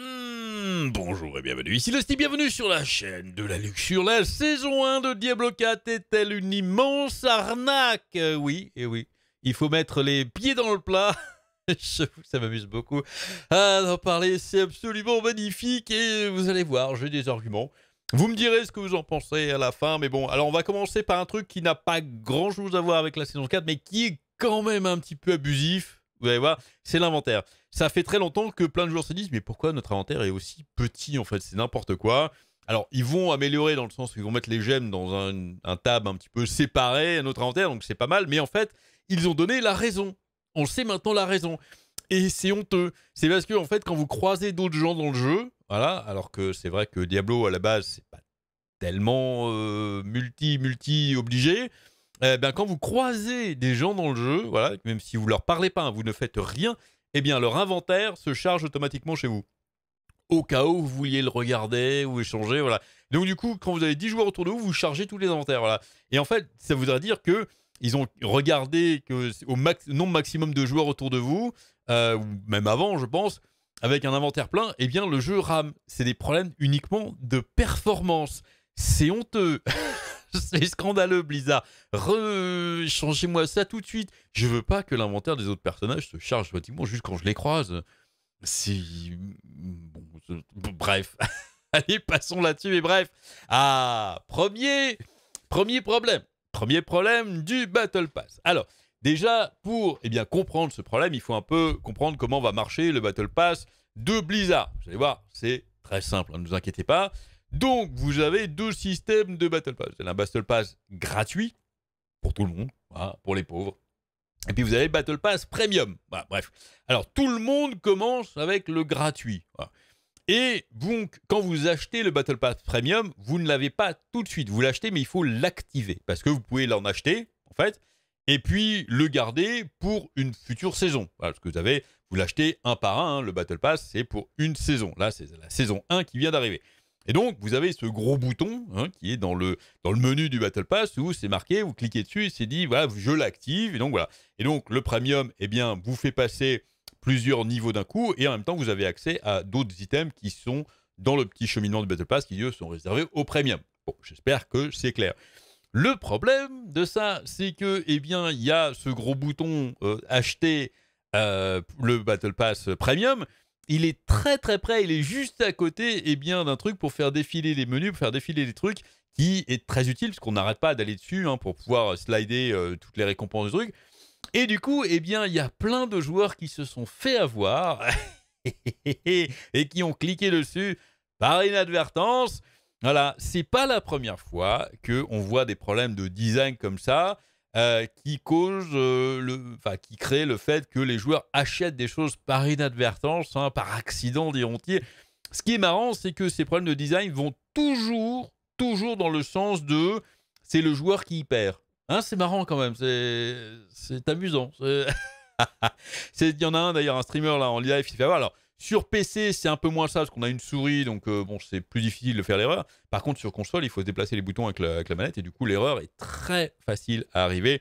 Hmm, bonjour et bienvenue, ici Leslie, bienvenue sur la chaîne de la luxure. La saison 1 de Diablo 4 est-elle une immense arnaque euh, Oui, et oui, il faut mettre les pieds dans le plat. ça m'amuse beaucoup à ah, d'en parler, c'est absolument magnifique et vous allez voir, j'ai des arguments. Vous me direz ce que vous en pensez à la fin, mais bon, alors on va commencer par un truc qui n'a pas grand-chose à voir avec la saison 4, mais qui est quand même un petit peu abusif. Vous allez voir, c'est l'inventaire. Ça fait très longtemps que plein de joueurs se disent mais pourquoi notre inventaire est aussi petit en fait C'est n'importe quoi. Alors, ils vont améliorer dans le sens où ils vont mettre les gemmes dans un, tab un petit peu séparé à notre inventaire, donc c'est pas mal. Mais en fait, ils ont donné la raison. On sait maintenant la raison. Et c'est honteux. C'est parce que, en fait, quand vous croisez d'autres gens dans le jeu, voilà, alors que c'est vrai que Diablo, à la base, c'est pas tellement euh, multi-multi-obligé, eh bien, quand vous croisez des gens dans le jeu, voilà, même si vous leur parlez pas, hein, vous ne faites rien, eh bien leur inventaire se charge automatiquement chez vous. Au cas où vous vouliez le regarder ou échanger, voilà. Donc du coup, quand vous avez 10 joueurs autour de vous, vous chargez tous les inventaires, voilà. Et en fait, ça voudrait dire que ils ont regardé que au max, nombre maximum de joueurs autour de vous, euh, même avant, je pense, avec un inventaire plein, eh bien le jeu rame. C'est des problèmes uniquement de performance. C'est honteux. c'est scandaleux, Blizzard. Re... Changez-moi ça tout de suite. Je veux pas que l'inventaire des autres personnages se charge automatiquement juste quand je les croise. C'est. bref. Allez, passons là-dessus, mais bref. Ah, premier, premier problème. Premier problème du Battle Pass. Alors, déjà, pour eh bien, comprendre ce problème, il faut un peu comprendre comment va marcher le Battle Pass de Blizzard. Vous allez voir, c'est très simple, hein, ne vous inquiétez pas. Donc, vous avez deux systèmes de Battle Pass. Vous avez un Battle Pass gratuit pour tout le monde, pour les pauvres. Et puis vous avez le Battle Pass Premium. bref. Alors, tout le monde commence avec le gratuit. Et donc, quand vous achetez le Battle Pass Premium, vous ne l'avez pas tout de suite. Vous l'achetez, mais il faut l'activer. Parce que vous pouvez l'en acheter, en fait, et puis le garder pour une future saison. Parce que vous avez, vous l'achetez un par un. Hein, le Battle Pass, c'est pour une saison. Là, c'est la saison 1 qui vient d'arriver. Et donc, vous avez ce gros bouton hein, qui est dans le, dans le menu du Battle Pass où c'est marqué, vous cliquez dessus, c'est dit, voilà, je l'active. Et donc, voilà. Et donc, le premium, eh bien, vous fait passer plusieurs niveaux d'un coup et en même temps, vous avez accès à d'autres items qui sont dans le petit cheminement du Battle Pass qui, eux, sont réservés au premium. Bon, j'espère que c'est clair. Le problème de ça, c'est que, eh bien, il y a ce gros bouton euh, acheter euh, le Battle Pass Premium il est très très près, il est juste à côté et eh bien d'un truc pour faire défiler les menus, pour faire défiler les trucs, qui est très utile, parce qu'on n'arrête pas d'aller dessus hein, pour pouvoir slider euh, toutes les récompenses du truc. Et du coup, eh bien, il y a plein de joueurs qui se sont fait avoir et qui ont cliqué dessus par inadvertance. Voilà, c'est pas la première fois qu'on voit des problèmes de design comme ça. Euh, qui cause, euh, le, enfin, qui crée le fait que les joueurs achètent des choses par inadvertance, hein, par accident, diront-ils. Ce qui est marrant, c'est que ces problèmes de design vont toujours, toujours dans le sens de c'est le joueur qui y perd. Hein, c'est marrant quand même, c'est amusant. Il y en a un d'ailleurs, un streamer là en live, il fait avoir. Ah, alors, sur PC, c'est un peu moins ça, parce qu'on a une souris, donc euh, bon, c'est plus difficile de faire l'erreur. Par contre, sur console, il faut se déplacer les boutons avec la, manette, et du coup, l'erreur est très facile à arriver.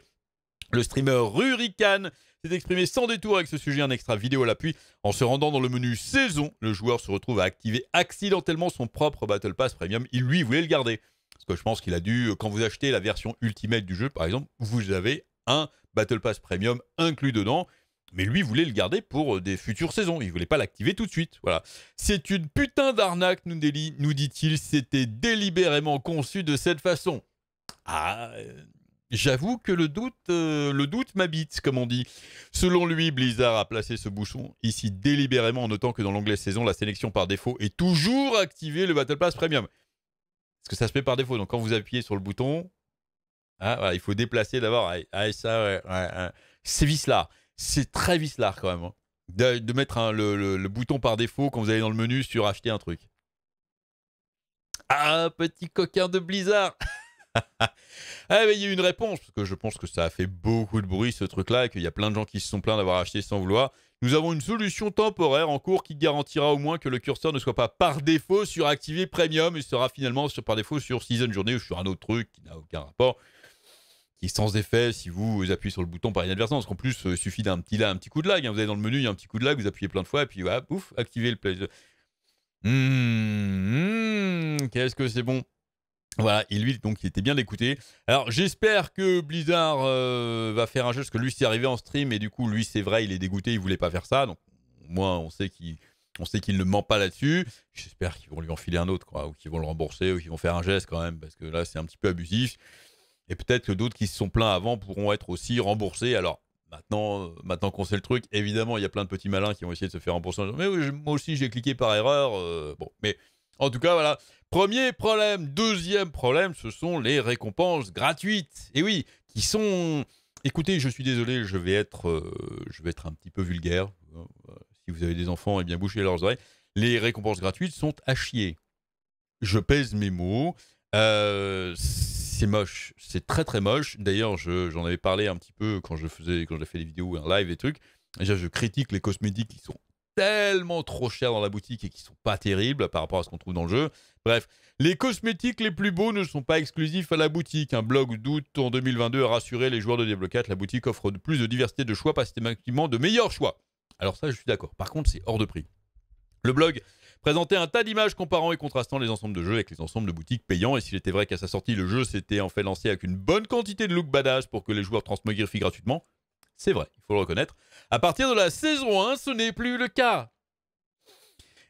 Le streamer Rurikan s'est exprimé sans détour avec ce sujet, un extra vidéo à l'appui. En se rendant dans le menu saison, le joueur se retrouve à activer accidentellement son propre Battle Pass Premium. Il lui voulait le garder. Parce que je pense qu'il a dû, quand vous achetez la version Ultimate du jeu, par exemple, vous avez un Battle Pass Premium inclus dedans mais lui voulait le garder pour euh, des futures saisons. Il voulait pas l'activer tout de suite. Voilà. C'est une putain d'arnaque, nous, nous dit-il. C'était délibérément conçu de cette façon. Ah. Euh, j'avoue que le doute, euh, le doute m'habite, comme on dit. Selon lui, Blizzard a placé ce bouchon ici délibérément en notant que dans l'onglet saison, la sélection par défaut est toujours activée le Battle Pass Premium. Parce que ça se fait par défaut. Donc quand vous appuyez sur le bouton, ah, il faut déplacer d'abord. Ah, ah ça, ouais, ouais, là c'est très vicelard quand même. Hein. de, mettre le, le, bouton par défaut quand vous allez dans le menu sur acheter un truc. Ah, petit coquin de Blizzard Ah, mais il y a eu une réponse, parce que je pense que ça a fait beaucoup de bruit ce truc-là et qu'il y a plein de gens qui se sont plaints d'avoir acheté sans vouloir. Nous avons une solution temporaire en cours qui garantira au moins que le curseur ne soit pas par défaut sur suractivé premium il sera finalement sur, par défaut sur Season Journée ou sur un autre truc qui n'a aucun rapport sans effet si vous appuyez sur le bouton par inadvertance. Qu'en plus, euh, il suffit d'un petit là, un petit coup de lag. Hein. Vous allez dans le menu, il y a un petit coup de lag, vous appuyez plein de fois, et puis voilà, pouf, activez le play. Mmh, mmh, qu'est-ce que c'est bon voilà, et lui, donc, il était bien d'écouter. Alors, j'espère que Blizzard euh, va faire un jeu, parce que lui, c'est arrivé en stream, et du coup, lui, c'est vrai, il est dégoûté, il voulait pas faire ça. Donc, moi, on sait qu'il on sait qu'il ne ment pas là-dessus. J'espère qu'ils vont lui enfiler un autre, quoi, ou qu'ils vont le rembourser, ou qu'ils vont faire un geste quand même, parce que là, c'est un petit peu abusif. Et peut-être que d'autres qui se sont plaints avant pourront être aussi remboursés. Alors, Maintenant, euh, maintenant qu'on sait le truc, évidemment, il y a plein de petits malins qui vont essayer de se faire rembourser. Mais moi aussi, j'ai cliqué par erreur. Euh, bon, mais en tout cas, voilà. Premier problème. Deuxième problème, ce sont les récompenses gratuites. Et oui, qui sont. Écoutez, je suis désolé, je vais être, euh, je vais être un petit peu vulgaire. Si vous avez des enfants, eh bien, bouchez leurs oreilles. Les récompenses gratuites sont à chier. Je pèse mes mots. Euh, c'est moche, c'est très très moche. D'ailleurs, j'en avais parlé un petit peu quand je faisais, quand j'ai fait des vidéos, un live et trucs. Déjà, je critique les cosmétiques qui sont tellement trop chers dans la boutique et qui sont pas terribles par rapport à ce qu'on trouve dans le jeu. Bref, les cosmétiques les plus beaux ne sont pas exclusifs à la boutique. Un blog d'août en 2022 a rassuré les joueurs de Diablo 4. La boutique offre plus de diversité de choix, pas systématiquement de meilleurs choix. Alors ça, je suis d'accord. Par contre, c'est hors de prix. Le blog présentait un tas d'images comparant et contrastant les ensembles de jeux avec les ensembles de boutiques payants. Et s'il était vrai qu'à sa sortie, le jeu s'était en fait lancé avec une bonne quantité de look badass pour que les joueurs transmogrifient gratuitement, c'est vrai, il faut le reconnaître. À partir de la saison 1, ce n'est plus le cas.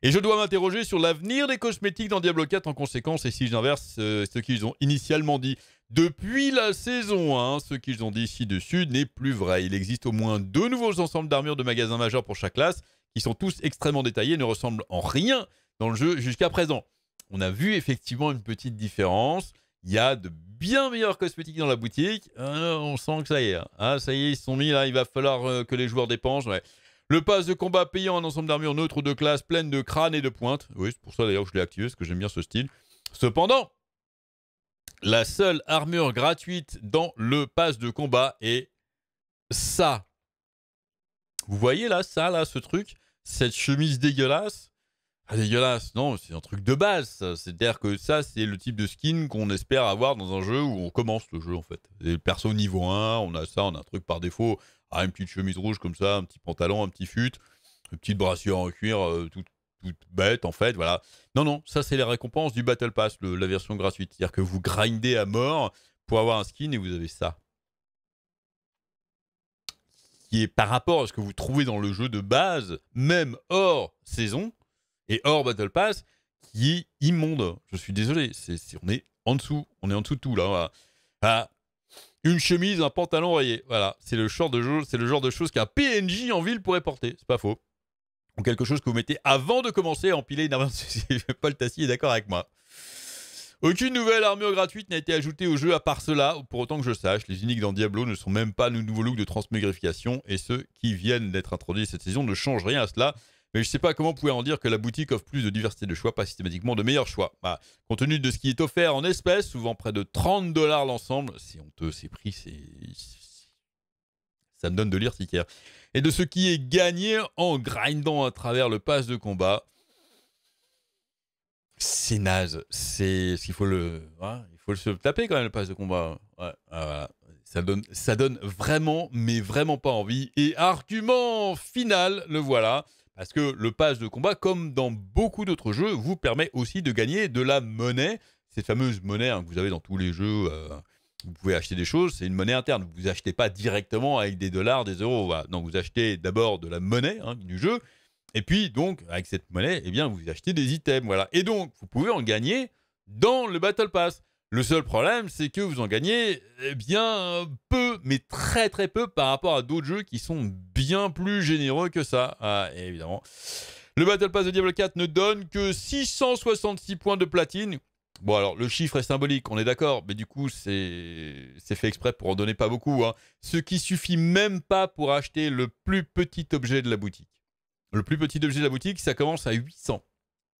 Et je dois m'interroger sur l'avenir des cosmétiques dans Diablo 4 en conséquence, et si j'inverse euh, ce qu'ils ont initialement dit depuis la saison 1, ce qu'ils ont dit ci-dessus n'est plus vrai. Il existe au moins deux nouveaux ensembles d'armures de magasins majeurs pour chaque classe, ils sont tous extrêmement détaillés, ne ressemblent en rien dans le jeu jusqu'à présent. On a vu effectivement une petite différence. Il y a de bien meilleurs cosmétiques dans la boutique. Euh, on sent que ça y est. Hein. Ah, ça y est, ils sont mis là. Il va falloir euh, que les joueurs dépensent. Ouais. Le pass de combat payant un ensemble d'armures neutres de classe pleine de crânes et de pointes. Oui, c'est pour ça d'ailleurs que je l'ai activé, parce que j'aime bien ce style. Cependant, la seule armure gratuite dans le pass de combat est ça. Vous voyez là, ça, là, ce truc cette chemise dégueulasse. Ah, dégueulasse, non, c'est un truc de base. C'est-à-dire que ça, c'est le type de skin qu'on espère avoir dans un jeu où on commence le jeu, en fait. Et perso niveau 1, on a ça, on a un truc par défaut. Ah, une petite chemise rouge comme ça, un petit pantalon, un petit fut, une petite brassière en cuir, euh, toute, bête, en fait, voilà. Non, non, ça, c'est les récompenses du Battle Pass, la version gratuite. C'est-à-dire que vous grindez à mort pour avoir un skin et vous avez ça qui est par rapport à ce que vous trouvez dans le jeu de base, même hors saison et hors Battle Pass, qui est immonde. Je suis désolé, c'est, c'est, on est en dessous, on est en dessous de tout là. Ah, une chemise, un pantalon rayé, voilà, c'est le genre de chose c'est le genre de choses qu'un PNJ en ville pourrait porter, c'est pas faux. Ou quelque chose que vous mettez avant de commencer à empiler une arme. Paul Tassi est d'accord avec moi. Aucune nouvelle armure gratuite n'a été ajoutée au jeu à part cela. Pour autant que je sache, les uniques dans Diablo ne sont même pas nos nouveaux looks de transmogrification et ceux qui viennent d'être introduits cette saison ne changent rien à cela. Mais je ne sais pas comment vous pouvez en dire que la boutique offre plus de diversité de choix, pas systématiquement de meilleurs choix. Bah, compte tenu de ce qui est offert en espèces, souvent près de 30 dollars l'ensemble, c'est honteux, ces prix, c'est... Ça me donne de l'irticaire. Et de ce qui est gagné en grindant à travers le pass de combat, c'est naze. C'est ce qu'il faut le, hein, il faut se taper quand même le pass de combat. Ça donne, ça donne vraiment, mais vraiment pas envie. Et argument final, le voilà. Parce que le pass de combat, comme dans beaucoup d'autres jeux, vous permet aussi de gagner de la monnaie. Cette fameuse monnaie hein, que vous avez dans tous les jeux, euh, vous pouvez acheter des choses, c'est une monnaie interne. Vous achetez pas directement avec des dollars, des euros. Non, vous achetez d'abord de la monnaie hein, du jeu. Et puis, donc, avec cette monnaie, eh bien, vous achetez des items. Voilà. Et donc, vous pouvez en gagner dans le Battle Pass. Le seul problème, c'est que vous en gagnez eh bien peu, mais très très peu par rapport à d'autres jeux qui sont bien plus généreux que ça, ah, évidemment. Le Battle Pass de Diablo 4 ne donne que 666 points de platine. Bon, alors le chiffre est symbolique, on est d'accord, mais du coup, c'est fait exprès pour en donner pas beaucoup. Hein. Ce qui suffit même pas pour acheter le plus petit objet de la boutique. Le plus petit objet de la boutique, ça commence à 800.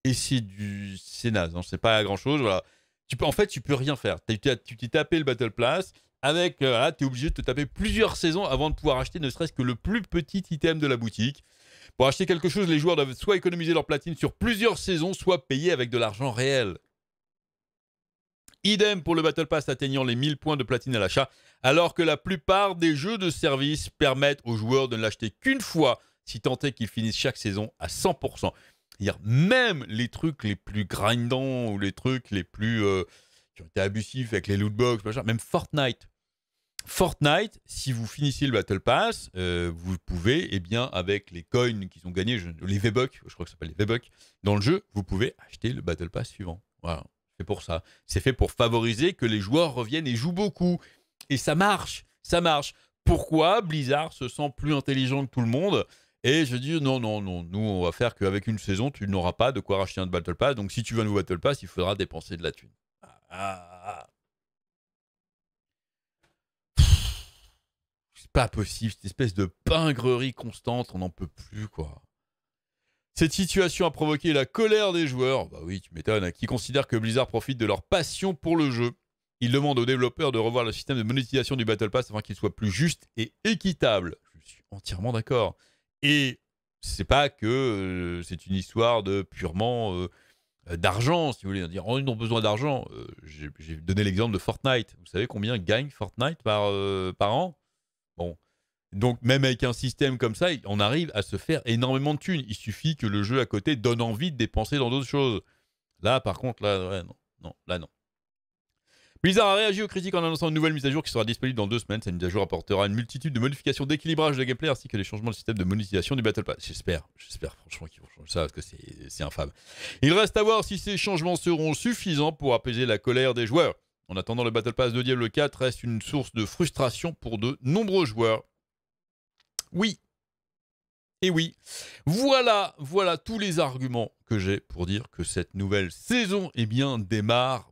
Et c'est du, c'est naze, hein, c'est pas grand chose. Voilà. Tu peux, en fait, tu peux rien faire. Tu t'es tapé le Battle Pass avec, euh, tu es obligé de te taper plusieurs saisons avant de pouvoir acheter ne serait-ce que le plus petit item de la boutique. Pour acheter quelque chose, les joueurs doivent soit économiser leur platine sur plusieurs saisons, soit payer avec de l'argent réel. Idem pour le Battle Pass atteignant les 1000 points de platine à l'achat, alors que la plupart des jeux de service permettent aux joueurs de ne l'acheter qu'une fois si tant est qu'ils finissent chaque saison à 100%. même les trucs les plus grindants ou les trucs les plus euh, qui ont été abusifs avec les lootbox, même Fortnite. Fortnite, si vous finissez le Battle Pass, euh, vous pouvez, et eh bien, avec les coins qu'ils ont gagnés, les V-Bucks, je crois que ça s'appelle les V-Bucks, dans le jeu, vous pouvez acheter le Battle Pass suivant. Voilà, c'est pour ça. C'est fait pour favoriser que les joueurs reviennent et jouent beaucoup. Et ça marche, ça marche. Pourquoi Blizzard se sent plus intelligent que tout le monde et je dis non, non, non, nous on va faire qu'avec une saison, tu n'auras pas de quoi racheter un Battle Pass. Donc si tu veux un nouveau Battle Pass, il faudra dépenser de la thune. Ah, ah, ah. C'est pas possible, cette espèce de pingrerie constante, on n'en peut plus quoi. Cette situation a provoqué la colère des joueurs, bah oui, tu m'étonnes, hein, qui considèrent que Blizzard profite de leur passion pour le jeu. Ils demandent aux développeurs de revoir le système de monétisation du Battle Pass afin qu'il soit plus juste et équitable. Je suis entièrement d'accord. Et c'est pas que euh, c'est une histoire de purement euh, euh, d'argent, si vous voulez. Dire, oh, ils ont besoin d'argent. J'ai donné l'exemple de Fortnite. Vous savez combien gagne Fortnite par, par an Bon. Donc, même avec un système comme ça, on arrive à se faire énormément de thunes. Il suffit que le jeu à côté donne envie de dépenser dans d'autres choses. Là, par contre, là, non, là, non. Blizzard a réagi aux critiques en annonçant une nouvelle mise à jour qui sera disponible dans deux semaines. Cette mise à jour apportera une multitude de modifications d'équilibrage de gameplay ainsi que des changements de système de monétisation du Battle Pass. J'espère, j'espère franchement qu'ils vont changer ça parce que c'est infâme. Il reste à voir si ces changements seront suffisants pour apaiser la colère des joueurs. En attendant, le Battle Pass de Diablo 4 reste une source de frustration pour de nombreux joueurs. Oui. Et oui. Voilà, voilà tous les arguments que j'ai pour dire que cette nouvelle saison, eh bien, démarre